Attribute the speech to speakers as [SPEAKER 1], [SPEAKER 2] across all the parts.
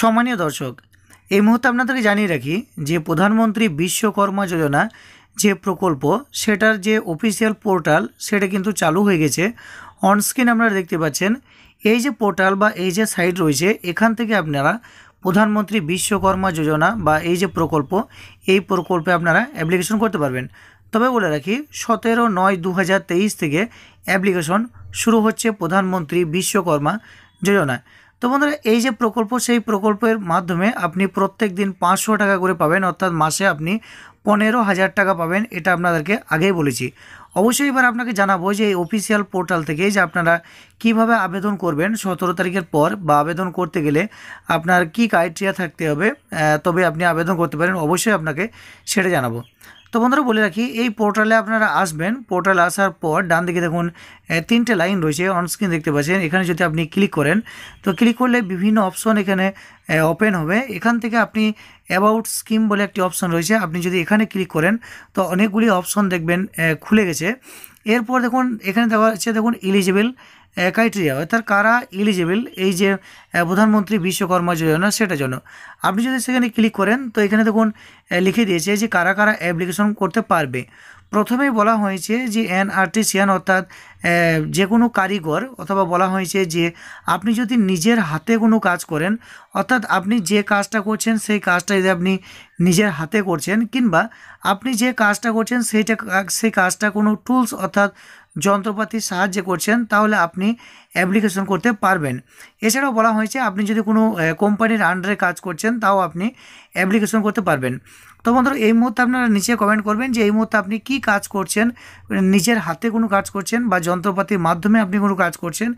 [SPEAKER 1] সম্মানীয় দর্শক এই মুহূর্তে আপনাদেরকে জানিয়ে রাখি যে প্রধানমন্ত্রী বিশ্বকর্মা যোজনা যে প্রকল্প সেটার যে অফিসিয়াল পোর্টাল সেটা কিন্তু চালু হয়ে গেছে অনস্ক্রিন আপনারা দেখতে পাচ্ছেন এই যে পোর্টাল বা এই যে সাইট রয়েছে এখান থেকে আপনারা প্রধানমন্ত্রী বিশ্বকর্মা যোজনা বা এই যে প্রকল্প এই প্রকল্পে আপনারা অ্যাপ্লিকেশন করতে পারবেন তবে বলে রাখি সতেরো নয় দু থেকে অ্যাপ্লিকেশন শুরু হচ্ছে প্রধানমন্ত্রী বিশ্বকর্মা যোজনা তো বন্ধুরা এই যে প্রকল্প সেই প্রকল্পের মাধ্যমে আপনি প্রত্যেক দিন পাঁচশো টাকা করে পাবেন অর্থাৎ মাসে আপনি পনেরো হাজার টাকা পাবেন এটা আপনাদেরকে আগেই বলেছি অবশ্যই এবার আপনাকে জানাবো যে এই অফিসিয়াল পোর্টাল থেকে যে আপনারা কিভাবে আবেদন করবেন সতেরো তারিখের পর বা আবেদন করতে গেলে আপনার কি ক্রাইটেরিয়া থাকতে হবে তবে আপনি আবেদন করতে পারেন অবশ্যই আপনাকে সেটা জানাবো তো বন্ধুরা বলে রাখি এই পোর্টালে আপনারা আসবেন পোর্টালে আসার পর ডান দিকে দেখুন তিনটে লাইন রয়েছে অনস্ক্রিন দেখতে পাচ্ছেন এখানে যদি আপনি ক্লিক করেন তো ক্লিক করলে বিভিন্ন অপশন এখানে ওপেন হবে এখান থেকে আপনি অ্যাবাউট স্কিম বলে একটি অপশন রয়েছে আপনি যদি এখানে ক্লিক করেন তো অনেকগুলি অপশন দেখবেন খুলে গেছে এরপর দেখুন এখানে দেখা যাচ্ছে দেখুন ইলিজিবল ক্রাইটেরিয়া অর্থাৎ কারা এলিজিবল এই যে প্রধানমন্ত্রী বিশ্বকর্মা যোজনা সেটার জন্য আপনি যদি সেখানে ক্লিক করেন তো এখানে দেখুন লিখে দিয়েছে যে কারা কারা অ্যাপ্লিকেশন করতে পারবে প্রথমেই বলা হয়েছে যে অ্যান আর্টিসিয়ান অর্থাৎ যে কোনো কারিগর অথবা বলা হয়েছে যে আপনি যদি নিজের হাতে কোনো কাজ করেন অর্থাৎ আপনি যে কাজটা করছেন সেই কাজটা যদি আপনি নিজের হাতে করছেন কিংবা আপনি যে কাজটা করছেন সেইটা সেই কাজটা কোনো টুলস অর্থাৎ যন্ত্রপাতির সাহায্যে করছেন তাহলে আপনি অ্যাপ্লিকেশন করতে পারবেন এছাড়াও বলা হয়েছে আপনি যদি কোনো কোম্পানির আন্ডারে কাজ করছেন তাও আপনি অ্যাপ্লিকেশন করতে পারবেন তো বন্ধুরা এই মুহূর্তে আপনারা নিচে কমেন্ট করবেন যে এই মুহূর্তে আপনি কি কাজ করছেন নিজের হাতে কোনো কাজ করছেন বা যন্ত্রপাতির মাধ্যমে আপনি কোনো কাজ করছেন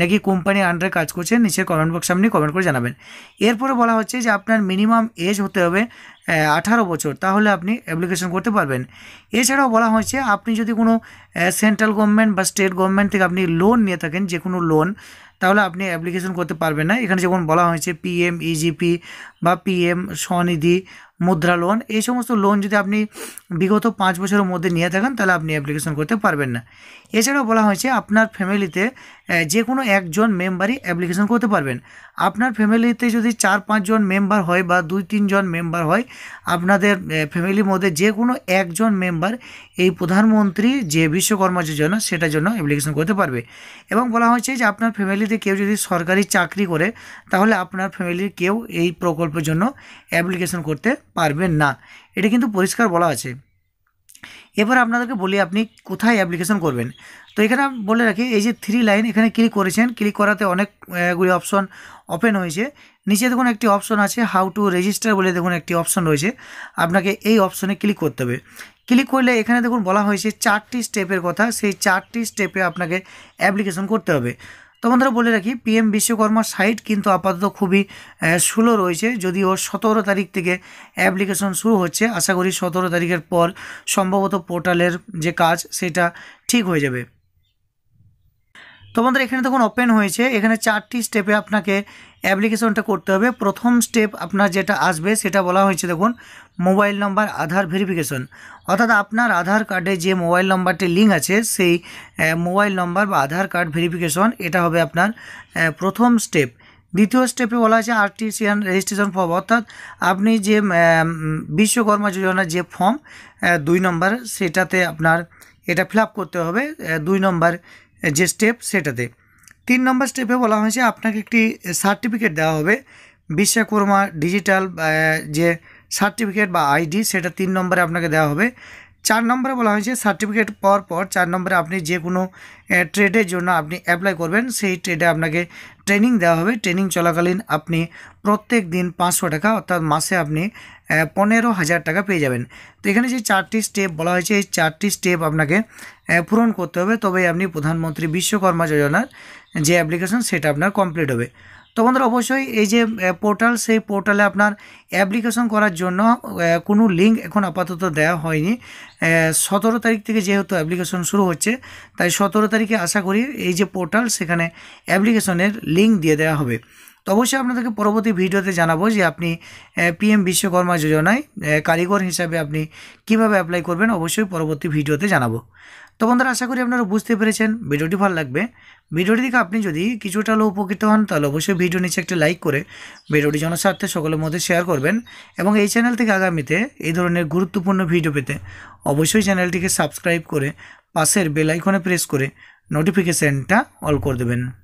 [SPEAKER 1] নাকি কোম্পানির আন্ডারে কাজ করছেন নিচের কমেন্ট বক্সে আপনি কমেন্ট করে জানাবেন এরপরে বলা হচ্ছে যে আপনার মিনিমাম এজ হতে হবে আঠারো বছর তাহলে আপনি অ্যাপ্লিকেশন করতে পারবেন এছাড়াও বলা হয়েছে আপনি যদি কোনো সেন্ট্রাল গভর্নমেন্ট বা স্টেট গভর্নমেন্ট থেকে আপনি লোন নিয়ে থাকেন যে কোনো loan তাহলে আপনি অ্যাপ্লিকেশন করতে পারবেন না এখানে যেমন বলা হয়েছে পিএম ইজিপি e বা পিএম স্বনিধি মুদ্রা লোন এই সমস্ত লোন যদি আপনি বিগত পাঁচ বছরের মধ্যে নিয়ে থাকেন তাহলে আপনি অ্যাপ্লিকেশন করতে পারবেন না এছাড়াও বলা হয়েছে আপনার ফ্যামিলিতে যে কোনো একজন মেম্বারই অ্যাপ্লিকেশন করতে পারবেন আপনার ফ্যামিলিতে যদি চার পাঁচজন মেম্বার হয় বা দুই তিনজন মেম্বার হয় আপনাদের ফ্যামিলির মধ্যে যে কোনো একজন মেম্বার এই প্রধানমন্ত্রী যে বিশ্বকর্মা যোজনা সেটার জন্য অ্যাপ্লিকেশন করতে পারবে এবং বলা হয়েছে যে আপনার ফ্যামিলি ফ্যামিলিতে কেউ যদি সরকারি চাকরি করে তাহলে আপনার ফ্যামিলির কেউ এই প্রকল্পের জন্য অ্যাপ্লিকেশন করতে পারবেন না এটা কিন্তু পরিষ্কার বলা আছে এবার আপনাদেরকে বলি আপনি কোথায় অ্যাপ্লিকেশন করবেন তো এখানে বলে রাখি এই যে থ্রি লাইন এখানে ক্লিক করেছেন ক্লিক করাতে অনেকগুলি অপশন ওপেন হয়েছে নিচে দেখুন একটি অপশন আছে হাউ টু রেজিস্টার বলে দেখুন একটি অপশন রয়েছে আপনাকে এই অপশনে ক্লিক করতে হবে ক্লিক করলে এখানে দেখুন বলা হয়েছে চারটি স্টেপের কথা সেই চারটি স্টেপে আপনাকে অ্যাপ্লিকেশন করতে হবে তো বন্ধুরা বলে রাখি পিএম বিশ্বকর্মার সাইট কিন্তু আপাতত খুবই স্লো রয়েছে যদিও সতেরো তারিখ থেকে অ্যাপ্লিকেশন শুরু হচ্ছে আশা করি সতেরো তারিখের পর সম্ভবত পোর্টালের যে কাজ সেটা ঠিক হয়ে যাবে তোমাদের এখানে তখন ওপেন হয়েছে এখানে চারটি স্টেপে আপনাকে অ্যাপ্লিকেশনটা করতে হবে প্রথম স্টেপ আপনার যেটা আসবে সেটা বলা হয়েছে দেখুন মোবাইল নাম্বার আধার ভেরিফিকেশন অর্থাৎ আপনার আধার কার্ডে যে মোবাইল নাম্বারটি লিঙ্ক আছে সেই মোবাইল নাম্বার বা আধার কার্ড ভেরিফিকেশন এটা হবে আপনার প্রথম স্টেপ দ্বিতীয় স্টেপে বলা আছে আর্টিসিয়ান রেজিস্ট্রেশন ফর্ম অর্থাৎ আপনি যে বিশ্বকর্মা যোজনার যে ফর্ম দুই নম্বর সেটাতে আপনার এটা ফিল করতে হবে দুই নম্বর যে স্টেপ সেটাতে তিন নম্বর স্টেপে বলা হয়েছে আপনাকে একটি সার্টিফিকেট দেওয়া হবে বিশ্বকর্মা ডিজিটাল যে সার্টিফিকেট বা আইডি সেটা তিন নম্বরে আপনাকে দেওয়া হবে চার নম্বরে বলা হয়েছে সার্টিফিকেট পাওয়ার পর চার নম্বরে আপনি যে কোনো ট্রেডের জন্য আপনি অ্যাপ্লাই করবেন সেই ট্রেডে আপনাকে ট্রেনিং দেওয়া হবে ট্রেনিং চলাকালীন আপনি প্রত্যেক দিন পাঁচশো টাকা অর্থাৎ মাসে আপনি পনেরো হাজার টাকা পেয়ে যাবেন তো এখানে যে চারটি স্টেপ বলা হয়েছে এই চারটি স্টেপ আপনাকে পূরণ করতে হবে তবেই আপনি প্রধানমন্ত্রী বিশ্বকর্মা যোজনার যে অ্যাপ্লিকেশন সেটা আপনার কমপ্লিট হবে তো বন্ধুরা অবশ্যই এই যে পোর্টাল সেই পোর্টালে আপনার অ্যাপ্লিকেশন করার জন্য কোনো লিঙ্ক এখন আপাতত দেওয়া হয়নি সতেরো তারিখ থেকে যেহেতু অ্যাপ্লিকেশন শুরু হচ্ছে তাই সতেরো তারিখে আশা করি এই যে পোর্টাল সেখানে অ্যাপ্লিকেশনের লিঙ্ক দিয়ে দেওয়া হবে তো অবশ্যই আপনাদেরকে পরবর্তী ভিডিওতে জানাবো যে আপনি পিএম বিশ্বকর্মা যোজনায় কারিগর হিসাবে আপনি কিভাবে অ্যাপ্লাই করবেন অবশ্যই পরবর্তী ভিডিওতে জানাবো তো বন্ধুরা আশা করি আপনারা বুঝতে পেরেছেন ভিডিওটি ভালো লাগবে ভিডিওটি দেখে আপনি যদি কিছুটা হলেও উপকৃত হন তাহলে অবশ্যই ভিডিও নিচে একটা লাইক করে ভিডিওটি জনস্বার্থে সকলের মধ্যে শেয়ার করবেন এবং এই চ্যানেল থেকে আগামীতে এই ধরনের গুরুত্বপূর্ণ ভিডিও পেতে অবশ্যই চ্যানেলটিকে সাবস্ক্রাইব করে পাশের বেলাইকনে প্রেস করে নোটিফিকেশানটা অল করে দেবেন